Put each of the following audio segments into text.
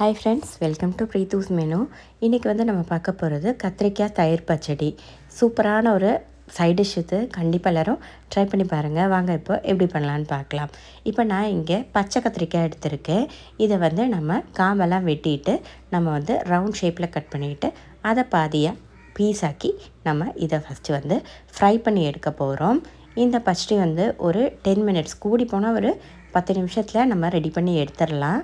hi friends welcome to Preethu's menu இன்றைக்கி வந்து நம்ம பார்க்க போகிறது கத்திரிக்காய் தயிர் பச்சடி சூப்பரான ஒரு சைட் டிஷ் இது கண்டிப்பாக எல்லோரும் ட்ரை பண்ணி பாருங்கள் வாங்க இப்போ எப்படி பண்ணலான்னு பார்க்கலாம் இப்போ நான் இங்கே பச்சை கத்திரிக்காய் எடுத்திருக்கேன் இதை வந்து நம்ம காமெல்லாம் வெட்டிட்டு நம்ம வந்து ரவுண்ட் ஷேப்பில் கட் பண்ணிவிட்டு அதை பாதியாக பீஸாக்கி நம்ம இதை ஃபஸ்ட்டு வந்து ஃப்ரை பண்ணி எடுக்க போகிறோம் இந்த பச்சடி வந்து ஒரு டென் மினிட்ஸ் கூடி போனால் ஒரு பத்து நிமிஷத்தில் நம்ம ரெடி பண்ணி எடுத்துடலாம்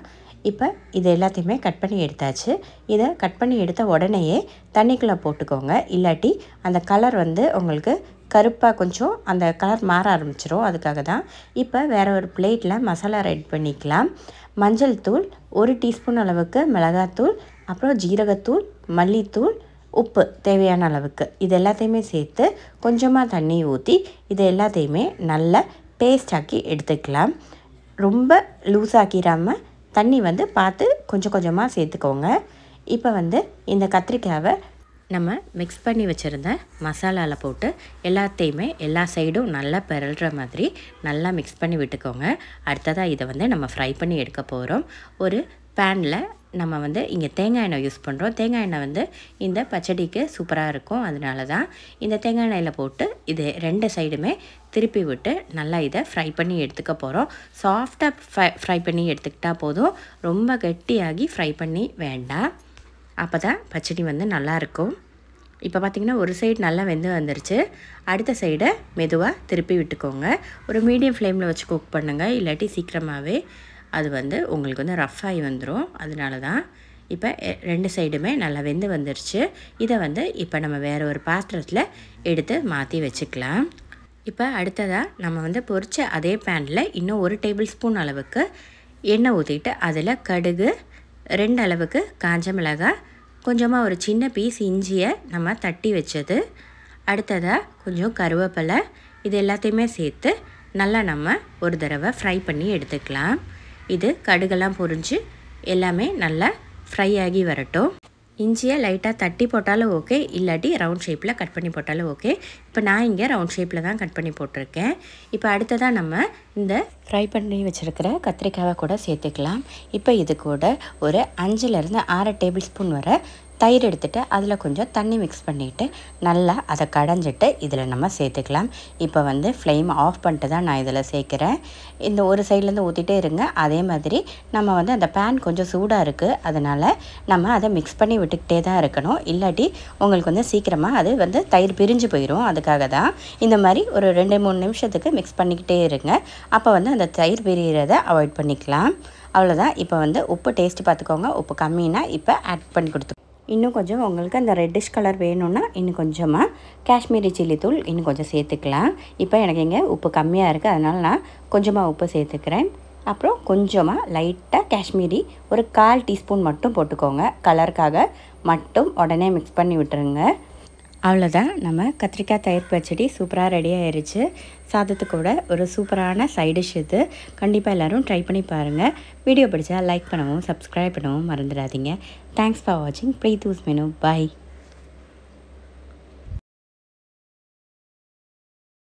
இப்போ இது எல்லாத்தையுமே கட் பண்ணி எடுத்தாச்சு இதை கட் பண்ணி எடுத்த உடனேயே தண்ணிக்குள்ளே போட்டுக்கோங்க இல்லாட்டி அந்த கலர் வந்து உங்களுக்கு கருப்பாக கொஞ்சம் அந்த கலர் மாற ஆரம்பிச்சிரும் அதுக்காக தான் இப்போ வேறு ஒரு பிளேட்டில் மசாலா ரெடி பண்ணிக்கலாம் மஞ்சள் தூள் ஒரு டீஸ்பூன் அளவுக்கு மிளகாத்தூள் அப்புறம் ஜீரகத்தூள் மல்லித்தூள் உப்பு தேவையான அளவுக்கு இது எல்லாத்தையுமே சேர்த்து கொஞ்சமாக தண்ணி ஊற்றி இது எல்லாத்தையுமே நல்லா பேஸ்டாக்கி எடுத்துக்கலாம் ரொம்ப லூஸ் ஆக்கிடாமல் தண்ணி வந்து பார்த்து கொஞ்சம் கொஞ்சமாக சேர்த்துக்கோங்க இப்போ வந்து இந்த கத்திரிக்காவை நம்ம மிக்ஸ் பண்ணி வச்சுருந்த மசாலாவில் போட்டு எல்லாத்தையுமே எல்லா சைடும் நல்லா பெறல்கிற மாதிரி நல்லா மிக்ஸ் பண்ணி விட்டுக்கோங்க அடுத்ததாக இதை வந்து நம்ம ஃப்ரை பண்ணி எடுக்க போகிறோம் ஒரு பேனில் நம்ம வந்து இங்கே தேங்காய் எண்ணெய் யூஸ் பண்ணுறோம் தேங்காய் எண்ணெய் வந்து இந்த பச்சடிக்கு சூப்பராக இருக்கும் அதனால தான் இந்த தேங்காய் எண்ணெயில் போட்டு இது ரெண்டு சைடுமே திருப்பி விட்டு நல்லா இதை ஃப்ரை பண்ணி எடுத்துக்க போகிறோம் சாஃப்டாக ஃப்ரை ஃப்ரை பண்ணி எடுத்துக்கிட்டா போதும் ரொம்ப கட்டியாகி ஃப்ரை பண்ணி வேண்டாம் அப்போ தான் பச்சடி வந்து நல்லாயிருக்கும் இப்போ பார்த்திங்கன்னா ஒரு சைடு நல்லா வெந்து வந்துருச்சு அடுத்த சைடை மெதுவாக திருப்பி விட்டுக்கோங்க ஒரு மீடியம் ஃப்ளேமில் வச்சு குக் பண்ணுங்கள் இல்லாட்டி சீக்கிரமாகவே அது வந்து உங்களுக்கு வந்து ரஃப்பாகி வந்துடும் அதனால தான் இப்போ ரெண்டு சைடுமே நல்லா வெந்து வந்துருச்சு இதை வந்து இப்போ நம்ம வேறு ஒரு பாத்திரத்தில் எடுத்து மாற்றி வச்சுக்கலாம் இப்போ அடுத்ததாக நம்ம வந்து பொறிச்ச அதே பேனில் இன்னும் ஒரு டேபிள் ஸ்பூன் அளவுக்கு எண்ணெய் ஊற்றிட்டு அதில் கடுகு ரெண்டு அளவுக்கு காஞ்ச மிளகாய் கொஞ்சமாக ஒரு சின்ன பீஸ் இஞ்சியை நம்ம தட்டி வச்சது அடுத்ததாக கொஞ்சம் கருவேப்பிலை இது எல்லாத்தையுமே சேர்த்து நல்லா நம்ம ஒரு தடவை ஃப்ரை பண்ணி எடுத்துக்கலாம் இது கடுகெல்லாம் பொரிஞ்சு எல்லாமே நல்லா ஃப்ரை ஆகி வரட்டும் இஞ்சியை லைட்டாக தட்டி போட்டாலும் ஓகே இல்லாட்டி ரவுண்ட் ஷேப்பில் கட் பண்ணி போட்டாலும் ஓகே இப்போ நான் இங்கே ரவுண்ட் ஷேப்பில் தான் கட் பண்ணி போட்டிருக்கேன் இப்போ அடுத்ததாக நம்ம இந்த ஃப்ரை பண்ணி வச்சுருக்கிற கத்திரிக்காவை கூட சேர்த்துக்கலாம் இப்போ இது கூட ஒரு அஞ்சுலேருந்து ஆறு டேபிள் ஸ்பூன் வர தயிர் எடுத்துகிட்டு அதில் கொஞ்சம் தண்ணி மிக்ஸ் பண்ணிவிட்டு நல்லா அதை கடைஞ்சிட்டு இதில் நம்ம சேர்த்துக்கலாம் இப்போ வந்து ஃப்ளேம் ஆஃப் பண்ணிட்டு தான் நான் இதில் சேர்க்குறேன் இந்த ஒரு சைட்லேருந்து ஊற்றிட்டே இருங்க அதே மாதிரி நம்ம வந்து அந்த பேன் கொஞ்சம் சூடாக இருக்குது அதனால் நம்ம அதை மிக்ஸ் பண்ணி விட்டுக்கிட்டே தான் இருக்கணும் இல்லாட்டி உங்களுக்கு வந்து சீக்கிரமாக அது வந்து தயிர் பிரிஞ்சு போயிடும் அதுக்காக தான் இந்த மாதிரி ஒரு ரெண்டு மூணு நிமிஷத்துக்கு மிக்ஸ் பண்ணிக்கிட்டே இருங்க அப்போ வந்து அந்த தயிர் பிரியறதை அவாய்ட் பண்ணிக்கலாம் அவ்வளோதான் இப்போ வந்து உப்பு டேஸ்ட்டு பார்த்துக்கோங்க உப்பு கம்மின்னா இப்போ ஆட் பண்ணி கொடுத்து இன்னும் கொஞ்சம் உங்களுக்கு அந்த ரெட்டிஷ் கலர் வேணும்னா இன்னும் கொஞ்சமாக காஷ்மீரி சில்லி தூள் இன்னும் கொஞ்சம் சேர்த்துக்கலாம் இப்போ எனக்கு இங்கே உப்பு கம்மியாக இருக்குது அதனால் நான் கொஞ்சமாக உப்பு சேர்த்துக்கிறேன் அப்புறம் கொஞ்சமாக லைட்டாக காஷ்மீரி ஒரு கால் டீஸ்பூன் மட்டும் போட்டுக்கோங்க கலருக்காக மட்டும் உடனே மிக்ஸ் பண்ணி விட்டுருங்க அவ்வளோதான் நம்ம கத்திரிக்காய் தயிர் பச்சடி சூப்பராக ரெடி ஆயிடுச்சு சாதத்துக்கூட ஒரு சூப்பரான சைடிஷ் இது கண்டிப்பாக எல்லோரும் ட்ரை பண்ணி பாருங்கள் வீடியோ பிடிச்சா லைக் பண்ணவும் சப்ஸ்கிரைப் பண்ணவும் மறந்துடாதீங்க தேங்க்ஸ் ஃபார் வாட்சிங் ப்ரீத்தூஸ் மெனு பாய்